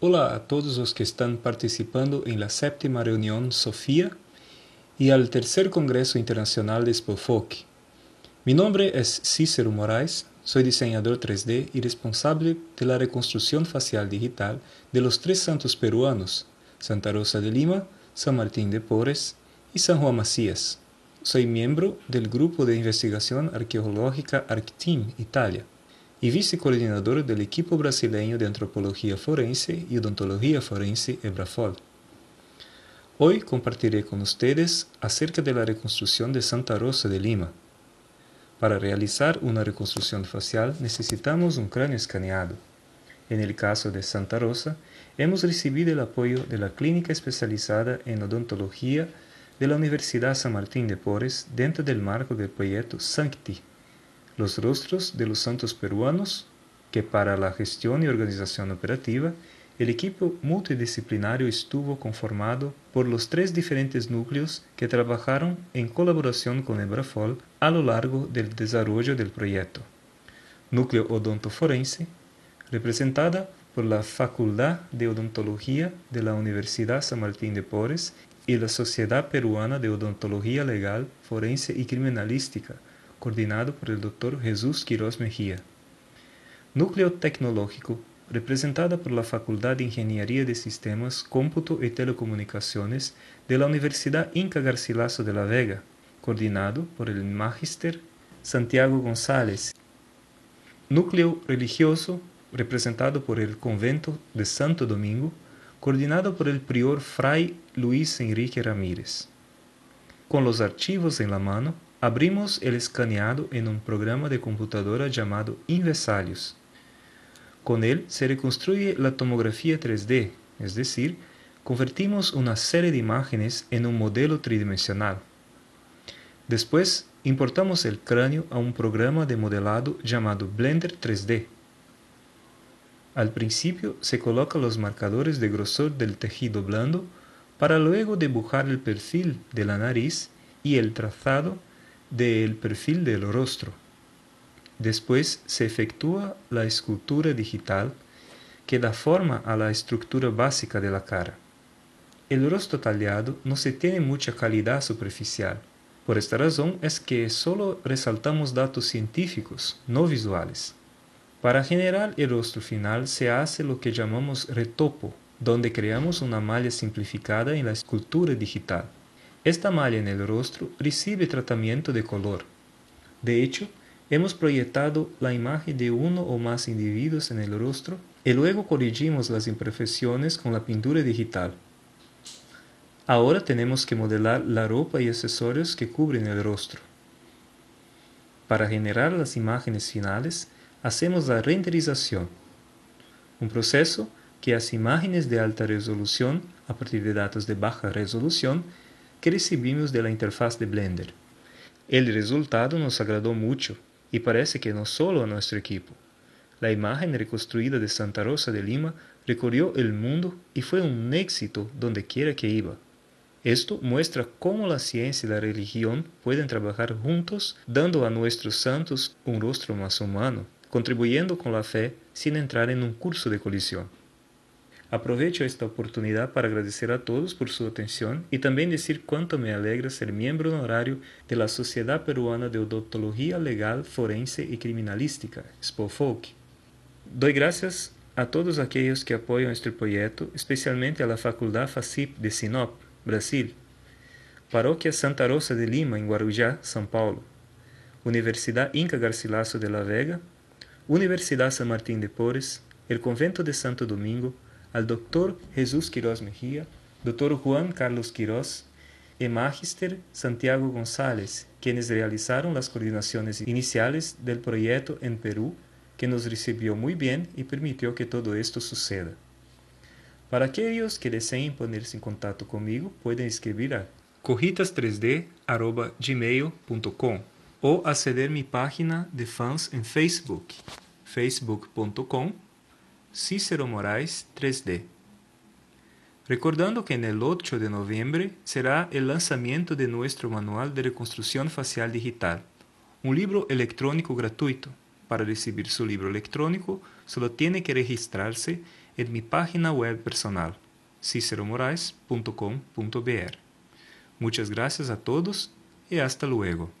Hola a todos los que están participando en la séptima reunión Sofía y al tercer Congreso Internacional de Spofoque. Mi nombre es Cícero Moraes, soy diseñador 3D y responsable de la reconstrucción facial digital de los tres santos peruanos, Santa Rosa de Lima, San Martín de Porres y San Juan Macías. Soy miembro del grupo de investigación arqueológica Arctim Italia y Vicecoordinador del equipo Brasileño de Antropología Forense y Odontología Forense Ebrafol. Hoy compartiré con ustedes acerca de la reconstrucción de Santa Rosa de Lima. Para realizar una reconstrucción facial necesitamos un cráneo escaneado. En el caso de Santa Rosa, hemos recibido el apoyo de la Clínica Especializada en Odontología de la Universidad San Martín de Porres dentro del marco del proyecto SANCTI, los rostros de los santos peruanos que para la gestión y organización operativa el equipo multidisciplinario estuvo conformado por los tres diferentes núcleos que trabajaron en colaboración con Ebrafol a lo largo del desarrollo del proyecto. Núcleo Odontoforense, representada por la Facultad de Odontología de la Universidad San Martín de Porres y la Sociedad Peruana de Odontología Legal, Forense y Criminalística, coordinado por el Dr. Jesús Quirós Mejía. Núcleo Tecnológico, representado por la Facultad de Ingeniería de Sistemas, Cómputo y Telecomunicaciones de la Universidad Inca Garcilaso de la Vega, coordinado por el Magister Santiago González. Núcleo Religioso, representado por el Convento de Santo Domingo, coordinado por el prior Fray Luis Enrique Ramírez. Con los archivos en la mano, Abrimos el escaneado en un programa de computadora llamado Invesalius. Con él se reconstruye la tomografía 3D, es decir, convertimos una serie de imágenes en un modelo tridimensional. Después, importamos el cráneo a un programa de modelado llamado Blender 3D. Al principio se colocan los marcadores de grosor del tejido blando para luego dibujar el perfil de la nariz y el trazado del perfil del rostro. Después se efectúa la escultura digital que da forma a la estructura básica de la cara. El rostro tallado no se tiene mucha calidad superficial. Por esta razón es que solo resaltamos datos científicos, no visuales. Para generar el rostro final se hace lo que llamamos retopo, donde creamos una malla simplificada en la escultura digital. Esta malla en el rostro recibe tratamiento de color. De hecho, hemos proyectado la imagen de uno o más individuos en el rostro y luego corregimos las imperfecciones con la pintura digital. Ahora tenemos que modelar la ropa y accesorios que cubren el rostro. Para generar las imágenes finales, hacemos la renderización, un proceso que hace imágenes de alta resolución a partir de datos de baja resolución que recebimos la interfaz de Blender. El resultado nos agradou muito e parece que não solo a nosso equipo. La imagen reconstruída de Santa Rosa de Lima recorrió el mundo e foi um éxito donde quiera que iba. Esto muestra cómo la ciencia y la religión pueden trabajar juntos, dando a nuestros santos un rostro más humano, contribuyendo con la fe sin entrar en un curso de colisión. Aproveito esta oportunidade para agradecer a todos por sua atenção e também dizer quanto me alegra ser membro honorário de la Peruana de odontologia Legal, Forense e Criminalística, SPOFOC. Doy graças a todos aqueles que apoiam este projeto especialmente a faculdade FACIP de Sinop, Brasil, Paróquia Santa Rosa de Lima, em Guarujá, São Paulo, Universidade Inca Garcilaso de la Vega, Universidade San Martín de Porres, El Convento de Santo Domingo, al doctor Jesús Quiroz Mejía, doctor Juan Carlos Quiroz y Magister Santiago González, quienes realizaron las coordinaciones iniciales del proyecto en Perú, que nos recibió muy bien y permitió que todo esto suceda. Para aquellos que deseen ponerse en contacto conmigo, pueden escribir a corritas3d.gmail.com o acceder a mi página de fans en Facebook, facebook.com Cícero Moraes 3D. Recordando que en el 8 de noviembre será el lanzamiento de nuestro Manual de Reconstrucción Facial Digital, un libro electrónico gratuito. Para recibir su libro electrónico, solo tiene que registrarse en mi página web personal, ciceromoraes.com.br. Muchas gracias a todos y hasta luego.